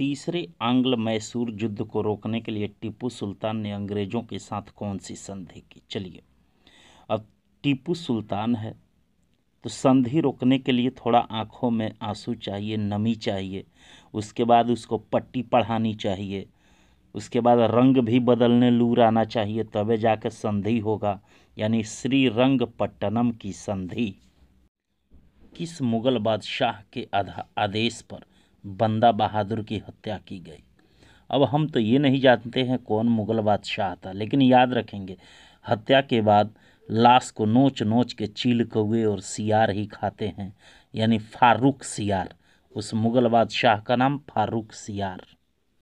तीसरे आंग्ल मैसूर युद्ध को रोकने के लिए टीपू सुल्तान ने अंग्रेज़ों के साथ कौन सी संधि की चलिए अब टीपू सुल्तान है तो संधि रोकने के लिए थोड़ा आँखों में आंसू चाहिए नमी चाहिए उसके बाद उसको पट्टी पढ़ानी चाहिए उसके बाद रंग भी बदलने लूर आना चाहिए तबे जाकर संधि होगा यानी श्री रंग पट्टनम की संधि किस मुगल बादशाह के आदेश पर बंदा बहादुर की हत्या की गई अब हम तो ये नहीं जानते हैं कौन मुग़ल बादशाह था लेकिन याद रखेंगे हत्या के बाद लाश को नोच नोच के चील कौए और सियार ही खाते हैं यानी फारूक सियार उस मुग़ल बादशाह का नाम फारूक सियार